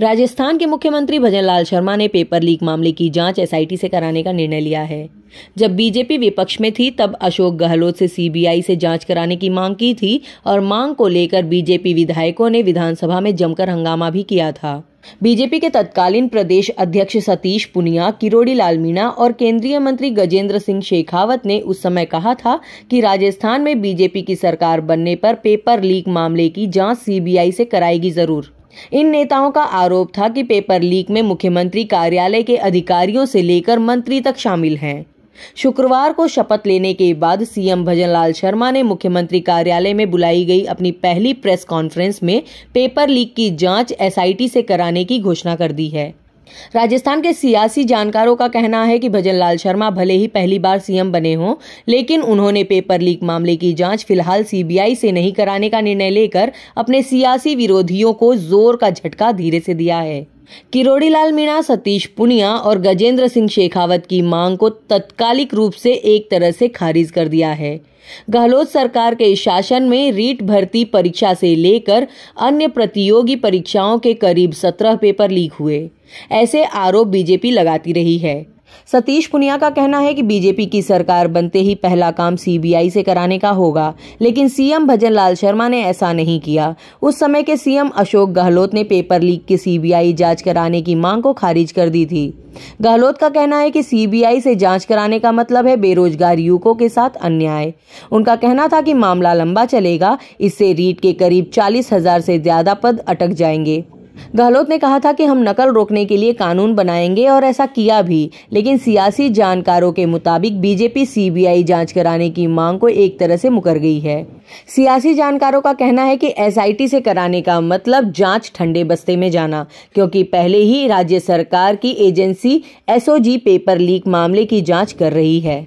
राजस्थान के मुख्यमंत्री लाल शर्मा ने पेपर लीक मामले की जांच एसआईटी से कराने का निर्णय लिया है जब बीजेपी विपक्ष में थी तब अशोक गहलोत से सीबीआई से जांच कराने की मांग की थी और मांग को लेकर बीजेपी विधायकों ने विधानसभा में जमकर हंगामा भी किया था बीजेपी के तत्कालीन प्रदेश अध्यक्ष सतीश पुनिया किरोड़ी लाल मीणा और केंद्रीय मंत्री गजेंद्र सिंह शेखावत ने उस समय कहा था कि राजस्थान में बीजेपी की सरकार बनने पर पेपर लीक मामले की जांच सीबीआई से कराएगी जरूर इन नेताओं का आरोप था कि पेपर लीक में मुख्यमंत्री कार्यालय के अधिकारियों से लेकर मंत्री तक शामिल हैं शुक्रवार को शपथ लेने के बाद सीएम भजनलाल शर्मा ने मुख्यमंत्री कार्यालय में बुलाई गई अपनी पहली प्रेस कॉन्फ्रेंस में पेपर लीक की जांच एसआईटी से कराने की घोषणा कर दी है राजस्थान के सियासी जानकारों का कहना है कि भजन लाल शर्मा भले ही पहली बार सीएम बने हों लेकिन उन्होंने पेपर लीक मामले की जांच फिलहाल सीबीआई से नहीं कराने का निर्णय लेकर अपने सियासी विरोधियों को जोर का झटका धीरे से दिया है किरोड़ीलाल मीणा सतीश पुनिया और गजेंद्र सिंह शेखावत की मांग को तत्कालिक रूप से एक तरह से खारिज कर दिया है गहलोत सरकार के शासन में रीट भर्ती परीक्षा से लेकर अन्य प्रतियोगी परीक्षाओं के करीब सत्रह पेपर लीक हुए ऐसे आरोप बीजेपी लगाती रही है सतीश पुनिया का कहना है कि बीजेपी की सरकार बनते ही पहला काम सीबीआई से कराने का होगा लेकिन सीएम भजन लाल शर्मा ने ऐसा नहीं किया उस समय के सीएम अशोक गहलोत ने पेपर लीक की सीबीआई जांच कराने की मांग को खारिज कर दी थी गहलोत का कहना है कि सीबीआई से जांच कराने का मतलब है बेरोजगार युवकों के साथ अन्याय उनका कहना था कि मामला लंबा चलेगा इससे रीट के करीब चालीस हजार से ज्यादा पद अटक जाएंगे गहलोत ने कहा था कि हम नकल रोकने के लिए कानून बनाएंगे और ऐसा किया भी लेकिन सियासी जानकारों के मुताबिक बीजेपी सीबीआई जांच कराने की मांग को एक तरह से मुकर गई है सियासी जानकारों का कहना है कि एसआईटी से कराने का मतलब जांच ठंडे बस्ते में जाना क्योंकि पहले ही राज्य सरकार की एजेंसी एसओजी पेपर लीक मामले की जांच कर रही है